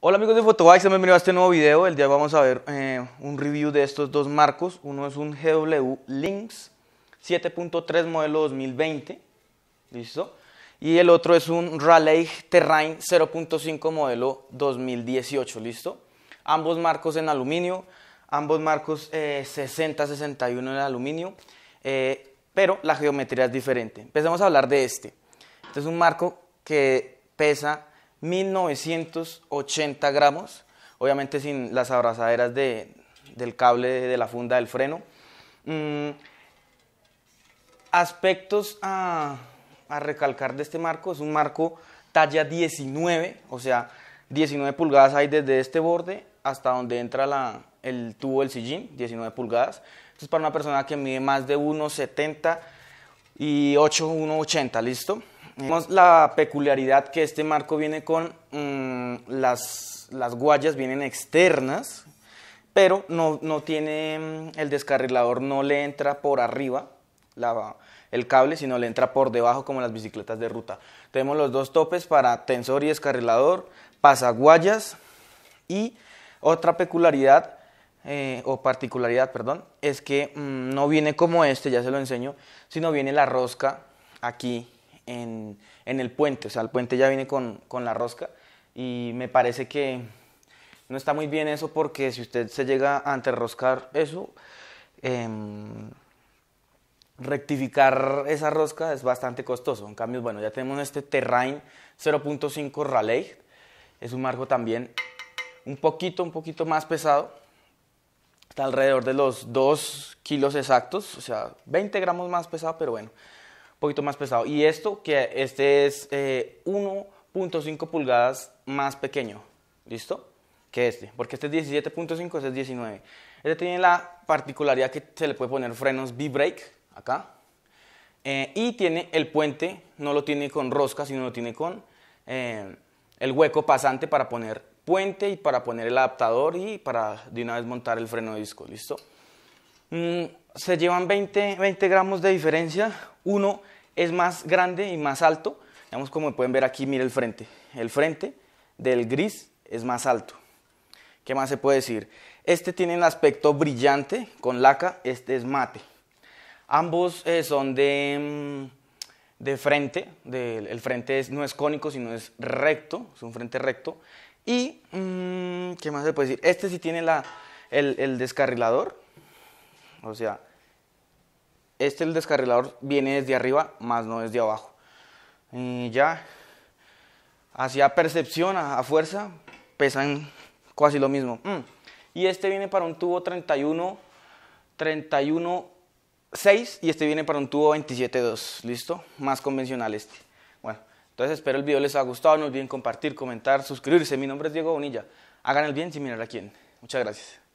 Hola amigos de sean bienvenidos a este nuevo video. El día vamos a ver eh, un review de estos dos marcos. Uno es un GW Lynx 7.3 modelo 2020, ¿listo? Y el otro es un Raleigh Terrain 0.5 modelo 2018, ¿listo? Ambos marcos en aluminio, ambos marcos 60-61 eh, en aluminio, eh, pero la geometría es diferente. Empecemos a hablar de este. Este es un marco que pesa 1980 gramos, obviamente sin las abrazaderas de, del cable de, la funda del freno. Mm, aspectos a, recalcar de este marco, es un marco talla 19, o sea, 19 pulgadas hay desde este borde hasta donde entra el tubo del sillín, 19 pulgadas. es para una persona que mide más de 1,70 y 8, 1,80, ¿listo? la peculiaridad que este marco viene con mm, las, las guayas vienen externas, pero no, tiene mm, el descarrilador, no le entra por arriba el cable, sino le entra por debajo como las bicicletas de ruta. Tenemos los dos topes para tensor y descarrilador, pasaguayas y otra peculiaridad eh, o particularidad, perdón, es que mm, no viene como este, ya se lo enseño, sino viene la rosca aquí en, el puente. O sea, el puente ya viene con, con la rosca y me parece que no está muy bien eso porque si usted se llega a enterroscar eso, em, rectificar esa rosca es bastante costoso. En cambio, bueno, ya tenemos este Terrain 0.5 Raleigh. Es un marco también un poquito, un poquito más pesado. Está alrededor de los 2 kilos exactos, o sea, 20 gramos más pesado, pero bueno, poquito más pesado. Y esto, que este es 1.5 eh, pulgadas más pequeño, ¿listo? Que este, porque este es 17.5, este es 19. Este tiene la particularidad que se le puede poner frenos V-brake, acá. Eh, y tiene el puente, no lo tiene con rosca, sino lo tiene con eh, el hueco pasante para poner puente y para poner el adaptador y para de una vez montar el freno de disco, ¿listo? Mm, se llevan 20, 20 gramos de diferencia, uno es más grande y más alto. Digamos, como pueden ver aquí, mire el frente. El frente del gris es más alto. ¿Qué más se puede decir? Este tiene un aspecto brillante con laca, este es mate. Ambos eh, son de, mm, frente, el frente no es cónico, sino es recto, es un frente recto. Y, mm, ¿qué más se puede decir? Este sí tiene el, el descarrilador, o sea, este, el descarrilador, viene desde arriba, más no desde abajo. Y ya, hacia percepción, a, fuerza, pesan casi lo mismo. Mm. Y este viene para un tubo 31, 31, 6 y este viene para un tubo 27-2, ¿listo? Más convencional este. Bueno, entonces espero el video les haya gustado, no olviden compartir, comentar, suscribirse. Mi nombre es Diego Bonilla. Hagan el bien sin mirar a quién. Muchas gracias.